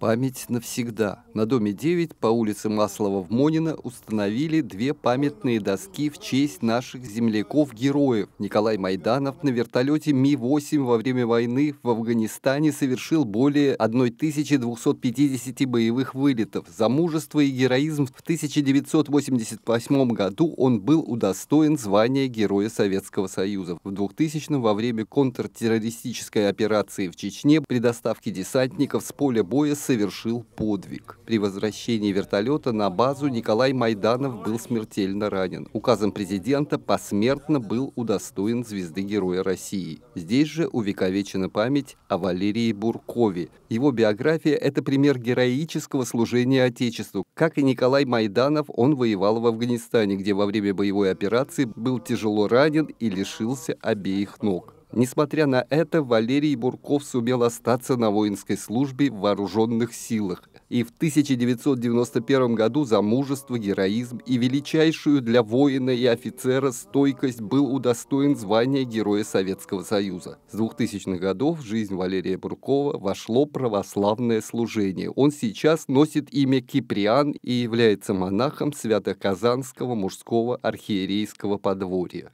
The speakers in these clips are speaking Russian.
Память навсегда. На доме 9 по улице маслова в Монино установили две памятные доски в честь наших земляков-героев. Николай Майданов на вертолете Ми-8 во время войны в Афганистане совершил более 1250 боевых вылетов. За мужество и героизм в 1988 году он был удостоен звания Героя Советского Союза. В 2000 во время контртеррористической операции в Чечне при доставке десантников с поля боя с совершил подвиг. При возвращении вертолета на базу Николай Майданов был смертельно ранен. Указом президента посмертно был удостоен звезды Героя России. Здесь же увековечена память о Валерии Буркове. Его биография – это пример героического служения Отечеству. Как и Николай Майданов, он воевал в Афганистане, где во время боевой операции был тяжело ранен и лишился обеих ног. Несмотря на это, Валерий Бурков сумел остаться на воинской службе в вооруженных силах и в 1991 году за мужество, героизм и величайшую для воина и офицера стойкость был удостоен звания Героя Советского Союза. С 2000-х годов в жизнь Валерия Буркова вошло православное служение. Он сейчас носит имя Киприан и является монахом Свято-Казанского мужского архиерейского подворья.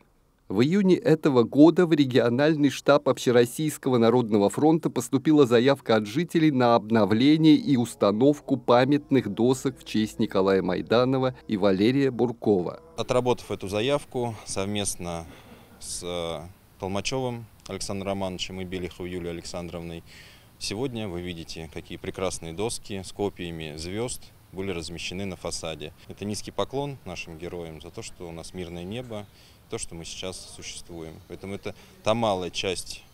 В июне этого года в региональный штаб Общероссийского народного фронта поступила заявка от жителей на обновление и установку памятных досок в честь Николая Майданова и Валерия Буркова. Отработав эту заявку совместно с э, Толмачевым Александром Романовичем и Белиховой Юлией Александровной, сегодня вы видите, какие прекрасные доски с копиями звезд – были размещены на фасаде. Это низкий поклон нашим героям за то, что у нас мирное небо, то, что мы сейчас существуем. Поэтому это та малая часть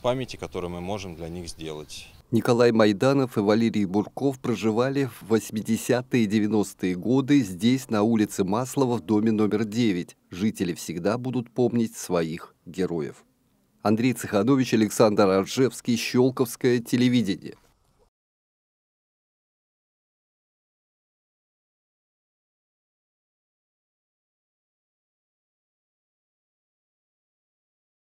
памяти, которую мы можем для них сделать. Николай Майданов и Валерий Бурков проживали в 80-е и 90-е годы здесь, на улице Маслова, в доме номер 9. Жители всегда будут помнить своих героев. Андрей Цеханович, Александр Аржевский, Щелковское телевидение.